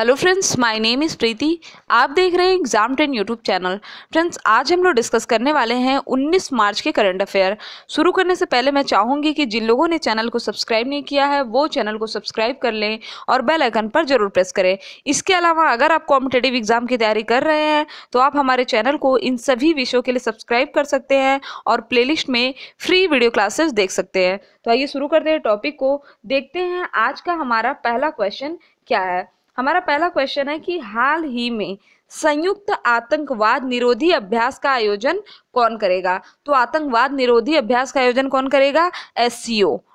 Hello friends my name is Preeti आप देख रहे हैं exam ten YouTube channel friends आज हम लोग डिस्कस करने वाले हैं 19 मार्च के करंट अफेयर शुरू करने से पहले मैं चाहूँगी कि जिन लोगों ने चैनल को सब्सक्राइब नहीं किया है वो चैनल को सब्सक्राइब कर लें और बेल आइकन पर जरूर प्रेस करें इसके अलावा अगर आप कॉम्पिटेटिव एग्जाम की तैयारी कर रहे हैं तो आप हमारे चैनल को इन सभी विषयों के लिए सब्सक्राइब कर सकते हैं और प्ले में फ्री वीडियो क्लासेस देख सकते हैं तो आइए शुरू करते हैं टॉपिक को देखते हैं आज का हमारा पहला क्वेश्चन क्या है हमारा पहला क्वेश्चन है कि हाल ही में संयुक्त आतंकवाद निरोधी अभ्यास का आयोजन कौन करेगा तो आतंकवाद निरोधी अभ्यास का आयोजन कौन करेगा एस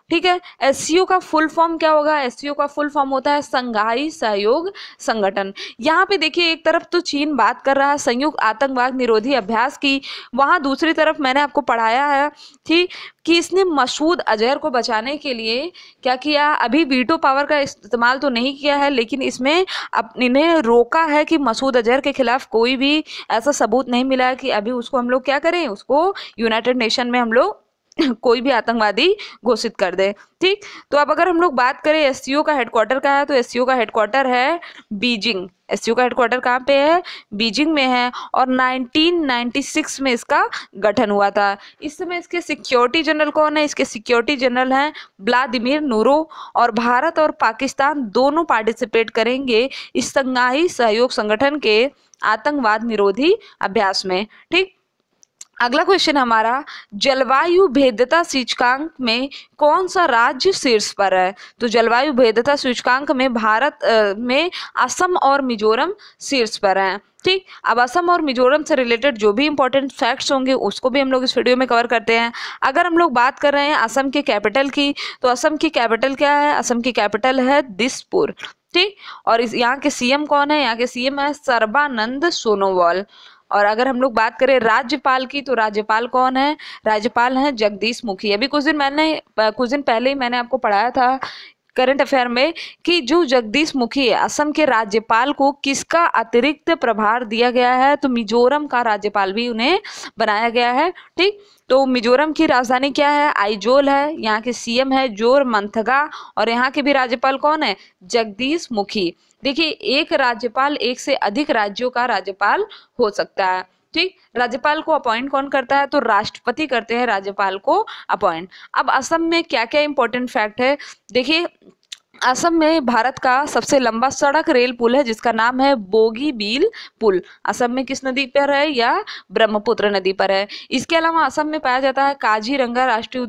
ठीक है एस का फुल फॉर्म क्या होगा एस का फुल फॉर्म होता है संघाई सहयोग संगठन यहाँ पे देखिए एक तरफ तो चीन बात कर रहा है संयुक्त आतंकवाद निरोधी अभ्यास की वहाँ दूसरी तरफ मैंने आपको पढ़ाया है कि कि इसने मसूद अजहर को बचाने के लिए क्या किया अभी वीटो पावर का इस्तेमाल तो नहीं किया है लेकिन इसमें अब इन्हें रोका है कि मसूद अजहर के खिलाफ कोई भी ऐसा सबूत नहीं मिला कि अभी उसको हम लोग क्या करें उसको यूनाइटेड नेशन में हम लोग कोई भी आतंकवादी घोषित कर दे ठीक तो अब अगर हम लोग बात करें एस का हेडक्वार्टर कहाँ है तो एस का हेडक्वार्टर है बीजिंग एस का हेडक्वार्टर कहाँ पे है बीजिंग में है और 1996 में इसका गठन हुआ था इस समय इसके सिक्योरिटी जनरल कौन है इसके सिक्योरिटी जनरल हैं व्लादिमिर नूरो और भारत और पाकिस्तान दोनों पार्टिसिपेट करेंगे इस संगाही सहयोग संगठन के आतंकवाद निरोधी अभ्यास में ठीक अगला क्वेश्चन हमारा जलवायु भेदता सूचकांक में कौन सा राज्य शीर्ष पर है तो जलवायु भेदता सूचकांक में भारत में असम और मिजोरम शीर्ष पर है ठीक अब असम और मिजोरम से रिलेटेड जो भी इंपॉर्टेंट फैक्ट्स होंगे उसको भी हम लोग इस वीडियो में कवर करते हैं अगर हम लोग बात कर रहे हैं असम के कैपिटल की तो असम की कैपिटल क्या है असम की कैपिटल है दिसपुर ठीक और इस यहाँ के सीएम कौन है यहाँ के सीएम है सर्बानंद सोनोवाल और अगर हम लोग बात करें राज्यपाल की तो राज्यपाल कौन है राज्यपाल हैं जगदीश मुखी अभी कुछ दिन मैंने कुछ दिन पहले ही मैंने आपको पढ़ाया था करंट अफेयर में कि जो जगदीश मुखी है असम के राज्यपाल को किसका अतिरिक्त प्रभार दिया गया है तो मिजोरम का राज्यपाल भी उन्हें बनाया गया है ठीक तो मिजोरम की राजधानी क्या है आइजोल है यहाँ के सीएम है जोर मंथगा और यहाँ के भी राज्यपाल कौन है जगदीश मुखी देखिए एक राज्यपाल एक से अधिक राज्यों का राज्यपाल हो सकता है ठीक राज्यपाल को अपॉइंट कौन करता है तो राष्ट्रपति करते हैं राज्यपाल को अपॉइंट अब असम में क्या क्या इंपॉर्टेंट फैक्ट है देखिए असम में भारत का सबसे लंबा सड़क रेल पुल है जिसका नाम है बोगी बील पुल असम में किस नदी पर है या ब्रह्मपुत्र नदी पर है इसके अलावा असम में पाया जाता है काजीरंगा राष्ट्रीय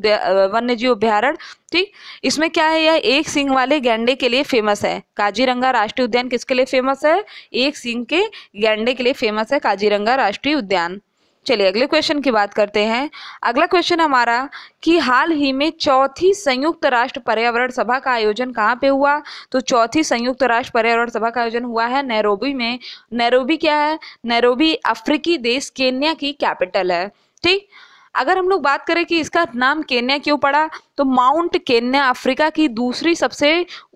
वन्य जीव अभ्यारण ठीक इसमें क्या है यह एक सिंह वाले गैंडे के लिए फेमस है काजीरंगा राष्ट्रीय उद्यान किसके लिए फेमस है एक सिंह के गैंडे के लिए फेमस है काजीरंगा राष्ट्रीय उद्यान चलिए अगले क्वेश्चन की बात करते हैं अगला क्वेश्चन हमारा कि हाल ही में चौथी संयुक्त राष्ट्र पर्यावरण सभा का आयोजन कहाँ पे हुआ तो चौथी संयुक्त राष्ट्र पर्यावरण सभा का आयोजन हुआ है नैरोबी में नैरोबी क्या है नैरोबी अफ्रीकी देश केन्या की कैपिटल है ठीक अगर हम लोग बात करें कि इसका नाम केन्या क्यों पड़ा तो माउंट केन्या अफ्रीका की दूसरी सबसे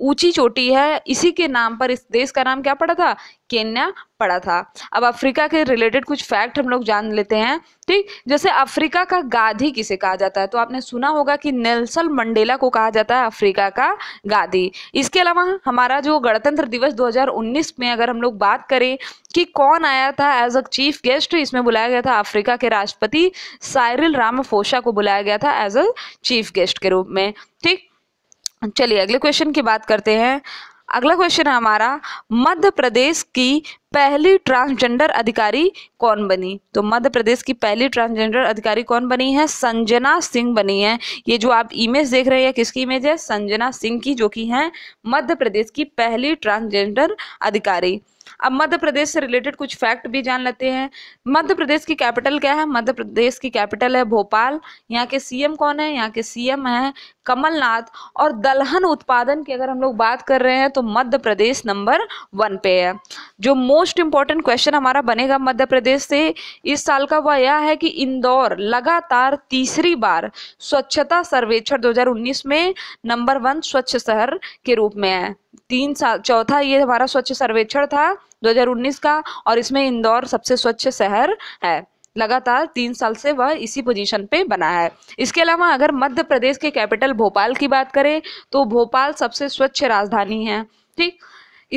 ऊंची चोटी है इसी के नाम पर इस देश का नाम क्या पड़ा था केन्या पड़ा था अब अफ्रीका के रिलेटेड कुछ फैक्ट हम लोग जान लेते हैं ठीक जैसे अफ्रीका का गाधी किसे कहा जाता है तो आपने सुना होगा कि नेल्सन मंडेला को कहा जाता है अफ्रीका का गाधी इसके अलावा हमारा जो गणतंत्र दिवस 2019 में अगर हम लोग बात करें कि कौन आया था एज अ चीफ गेस्ट इसमें बुलाया गया था अफ्रीका के राष्ट्रपति साइरिल रामफोशा को बुलाया गया था एज अ चीफ गेस्ट के रूप में ठीक चलिए अगले क्वेश्चन की बात करते हैं अगला क्वेश्चन है हमारा मध्य प्रदेश की पहली ट्रांसजेंडर अधिकारी कौन बनी तो मध्य प्रदेश की पहली ट्रांसजेंडर अधिकारी कौन बनी है संजना सिंह बनी है ये जो आप इमेज देख रहे हैं किसकी इमेज है संजना सिंह की जो कि है मध्य प्रदेश की पहली ट्रांसजेंडर अधिकारी अब मध्य प्रदेश से रिलेटेड कुछ फैक्ट भी जान लेते हैं मध्य प्रदेश की कैपिटल क्या है मध्य प्रदेश की कैपिटल है भोपाल यहाँ के सीएम कौन है यहाँ के सीएम है कमलनाथ और दलहन उत्पादन की अगर हम लोग बात कर रहे हैं तो मध्य प्रदेश नंबर वन पे है जो मोस्ट इम्पॉर्टेंट क्वेश्चन हमारा बनेगा मध्य प्रदेश से इस साल का वह यह है कि इंदौर लगातार तीसरी बार स्वच्छता सर्वेक्षण 2019 में नंबर वन स्वच्छ शहर के रूप में है तीन साल चौथा ये हमारा स्वच्छ सर्वेक्षण था 2019 का और इसमें इंदौर सबसे स्वच्छ शहर है लगातार तीन साल से वह इसी पोजीशन पे बना है इसके अलावा अगर मध्य प्रदेश के कैपिटल भोपाल की बात करें तो भोपाल सबसे स्वच्छ राजधानी है ठीक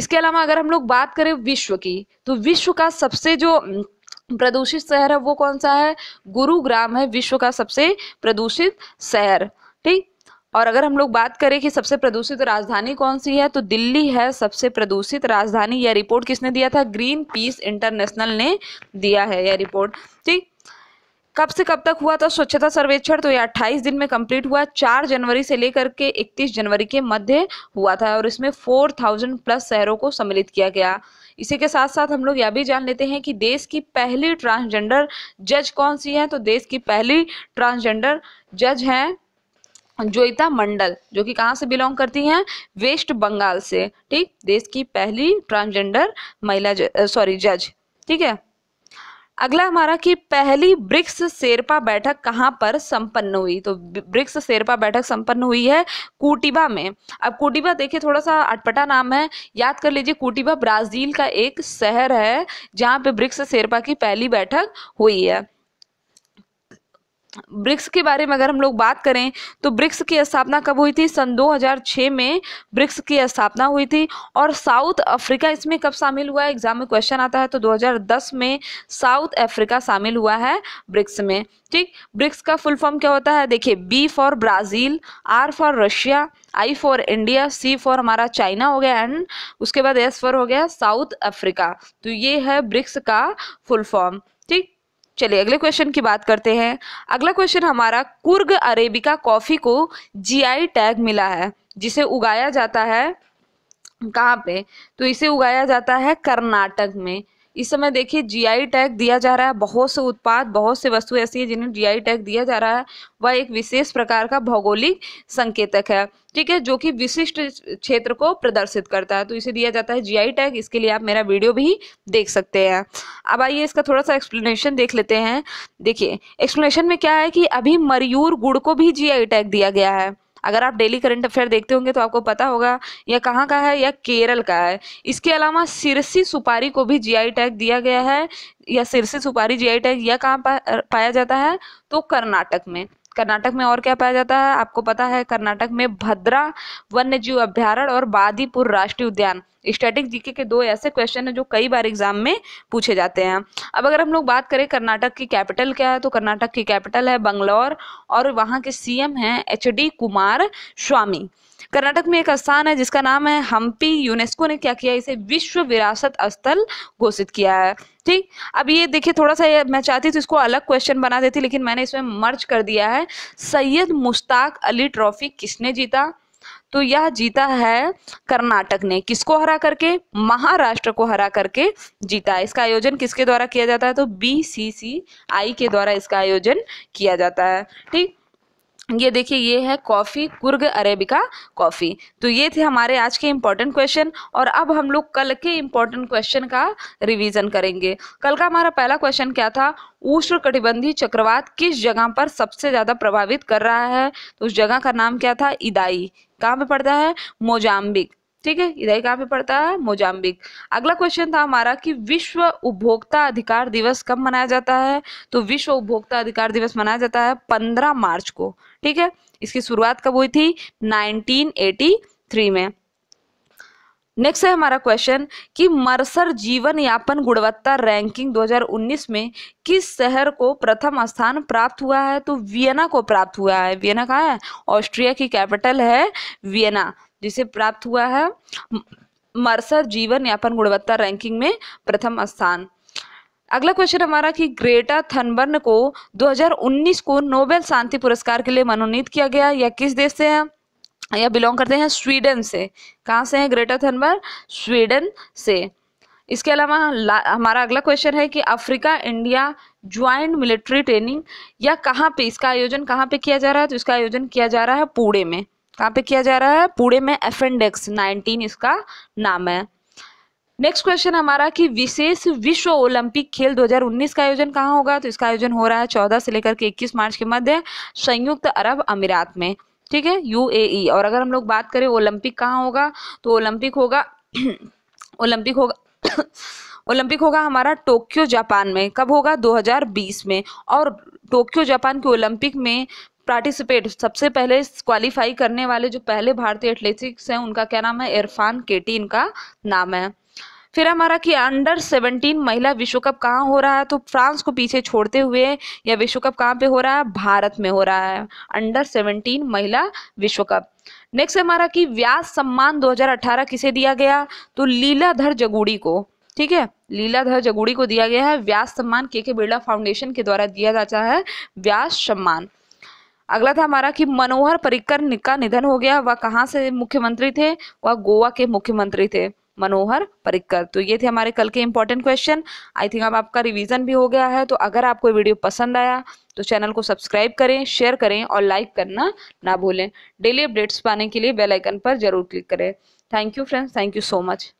इसके अलावा अगर हम लोग बात करें विश्व की तो विश्व का सबसे जो प्रदूषित शहर है वो कौन सा है गुरुग्राम है विश्व का सबसे प्रदूषित शहर ठीक और अगर हम लोग बात करें कि सबसे प्रदूषित राजधानी कौन सी है तो दिल्ली है सबसे प्रदूषित राजधानी यह रिपोर्ट किसने दिया था ग्रीन पीस इंटरनेशनल ने दिया है यह रिपोर्ट ठीक कब से कब तक हुआ था स्वच्छता सर्वेक्षण तो यह 28 दिन में कंप्लीट हुआ 4 जनवरी से लेकर के 31 जनवरी के मध्य हुआ था और इसमें 4000 प्लस शहरों को सम्मिलित किया गया इसी के साथ साथ हम लोग यह भी जान लेते हैं कि देश की पहली ट्रांसजेंडर जज कौन सी है तो देश की पहली ट्रांसजेंडर जज हैं जोईता मंडल जो कि कहाँ से बिलोंग करती हैं वेस्ट बंगाल से ठीक देश की पहली ट्रांसजेंडर महिला सॉरी जज ठीक है अगला हमारा कि पहली ब्रिक्स शेरपा बैठक कहाँ पर संपन्न हुई तो ब्रिक्स शेरपा बैठक संपन्न हुई है कुटिबा में अब कुटिबा देखिए थोड़ा सा अटपटा नाम है याद कर लीजिए कुटिबा ब्राजील का एक शहर है जहाँ पे ब्रिक्स शेरपा की पहली बैठक हुई है ब्रिक्स के बारे में अगर हम लोग बात करें तो ब्रिक्स की स्थापना कब हुई थी सन 2006 में ब्रिक्स की स्थापना हुई थी और साउथ अफ्रीका इसमें कब शामिल हुआ है एग्जाम में क्वेश्चन आता है तो 2010 में साउथ अफ्रीका शामिल हुआ है ब्रिक्स में ठीक ब्रिक्स का फुल फॉर्म क्या होता है देखिए B for Brazil R for Russia I for India C for हमारा चाइना हो गया एंड उसके बाद एस फॉर हो गया साउथ अफ्रीका तो ये है ब्रिक्स का फुल फॉर्म ठीक चलिए अगले क्वेश्चन की बात करते हैं अगला क्वेश्चन हमारा कुर्ग अरेबिका कॉफ़ी को जीआई टैग मिला है जिसे उगाया जाता है कहाँ पे तो इसे उगाया जाता है कर्नाटक में इस समय देखिए जीआई टैग दिया जा रहा है बहुत से उत्पाद बहुत से वस्तु ऐसी है जिन्हें जीआई टैग दिया जा रहा है वह एक विशेष प्रकार का भौगोलिक संकेतक है ठीक है जो कि विशिष्ट क्षेत्र को प्रदर्शित करता है तो इसे दिया जाता है जीआई टैग इसके लिए आप मेरा वीडियो भी देख सकते हैं अब आइए इसका थोड़ा सा एक्सप्लेनेशन देख लेते हैं देखिए एक्सप्लेनेशन में क्या है कि अभी मरयूर गुड़ को भी जी टैग दिया गया है अगर आप डेली करंट अफेयर देखते होंगे तो आपको पता होगा यह कहाँ का है यह केरल का है इसके अलावा सिरसी सुपारी को भी जीआई टैग दिया गया है या सिरसी सुपारी जीआई टैग यह कहाँ पाया जाता है तो कर्नाटक में कर्नाटक में और क्या पाया जाता है आपको पता है कर्नाटक में भद्रा वन्य जीव अभ्यारण और बादीपुर राष्ट्रीय उद्यान स्टैटिक जीके के दो ऐसे क्वेश्चन हैं जो कई बार एग्जाम में पूछे जाते हैं अब अगर हम लोग बात करें कर्नाटक की कैपिटल क्या है तो कर्नाटक की कैपिटल है बंगलौर और वहाँ के सीएम हैं H D Kumaraswamy Karnataka में एक स्थान है जिसका नाम है हम्पी यूनेस्को ने क्या किया इसे विश्व विरासत स्थल घोषित किया है ठीक अब ये देखिए थोड़ा सा मैं चाहती थी इसको अलग क्वेश्चन बना देती लेकिन मैंने इसमें मर्ज कर दिया है सैयद मुश्ताक अली ट्रॉफी किसने जीता तो यह जीता है कर्नाटक ने किसको हरा करके महाराष्ट्र को हरा करके जीता है इसका आयोजन किसके द्वारा किया जाता है तो बीसीसीआई के द्वारा इसका आयोजन किया जाता है ठीक ये देखिए ये है कॉफ़ी कुर्ग अरेबिका कॉफ़ी तो ये थे हमारे आज के इम्पॉर्टेंट क्वेश्चन और अब हम लोग कल के इम्पॉर्टेंट क्वेश्चन का रिवीजन करेंगे कल का हमारा पहला क्वेश्चन क्या था उष्ण कटिबंधी चक्रवात किस जगह पर सबसे ज़्यादा प्रभावित कर रहा है तो उस जगह का नाम क्या था इदाई कहाँ पे पड़ता है मोजाम्बिक ठीक है इधर कहाँ पे पड़ता है मोजाम्बिक अगला क्वेश्चन था हमारा कि विश्व उपभोक्ता अधिकार दिवस कब मनाया जाता है तो विश्व उपभोक्ता अधिकार दिवस मनाया जाता है पंद्रह मार्च को ठीक है इसकी शुरुआत कब हुई थी 1983 में नेक्स्ट है हमारा क्वेश्चन कि मरसर जीवन यापन गुणवत्ता रैंकिंग 2019 में किस शहर को प्रथम स्थान प्राप्त हुआ है तो वियना को प्राप्त हुआ है वियना कहाँ है ऑस्ट्रिया की कैपिटल है वियना जिसे प्राप्त हुआ है मरसर जीवन यापन गुणवत्ता रैंकिंग में प्रथम स्थान अगला क्वेश्चन हमारा कि ग्रेटा थनबर्न को 2019 को नोबेल शांति पुरस्कार के लिए मनोनीत किया गया या किस देश से है या बिलोंग करते हैं स्वीडन से कहाँ से हैं ग्रेटा थनबर्न स्वीडन से इसके अलावा हमारा अगला क्वेश्चन है कि Africa India joint military training या कहाँ पे इसका आयोजन कहाँ पे किया जा रहा है तो इसका आयोजन किया जा रहा है पुणे में कहाँ पे किया जा रहा है पुणे में एफेंडेक्स e नाइनटीन इसका नाम है नेक्स्ट क्वेश्चन हमारा कि विशेष विश्व ओलंपिक खेल 2019 का आयोजन कहाँ होगा तो इसका आयोजन हो रहा है 14 से लेकर के 21 मार्च के मध्य संयुक्त अरब अमीरात में ठीक है यूएई e। और अगर हम लोग बात करें ओलंपिक कहाँ होगा तो ओलंपिक होगा ओलंपिक होगा ओलंपिक होगा हमारा टोक्यो जापान में कब होगा 2020 में और टोक्यो जापान के ओलंपिक में पार्टिसिपेट सबसे पहले क्वालिफाई करने वाले जो पहले भारतीय एथलेटिक्स हैं उनका क्या नाम है इरफान केटी इनका नाम है फिर हमारा कि अंडर सेवनटीन महिला विश्व कप कहाँ हो रहा है तो फ्रांस को पीछे छोड़ते हुए यह विश्व कप कहाँ पे हो रहा है भारत में हो रहा है अंडर सेवनटीन महिला विश्व कप नेक्स्ट हमारा कि व्यास सम्मान 2018 किसे दिया गया तो लीलाधर जगूड़ी को ठीक है लीलाधर जगूड़ी को दिया गया है व्यास सम्मान के के बिरला फाउंडेशन के द्वारा दिया जाता है व्यास सम्मान अगला था हमारा कि मनोहर परिकर का निधन हो गया वह कहाँ से मुख्यमंत्री थे वह गोवा के मुख्यमंत्री थे मनोहर परिक्कर तो ये थे हमारे कल के इंपॉर्टेंट क्वेश्चन आई थिंक अब आपका रिवीजन भी हो गया है तो अगर आपको वीडियो पसंद आया तो चैनल को सब्सक्राइब करें शेयर करें और लाइक करना ना भूलें डेली अपडेट्स पाने के लिए बेल आइकन पर जरूर क्लिक करें thank you friends thank you so much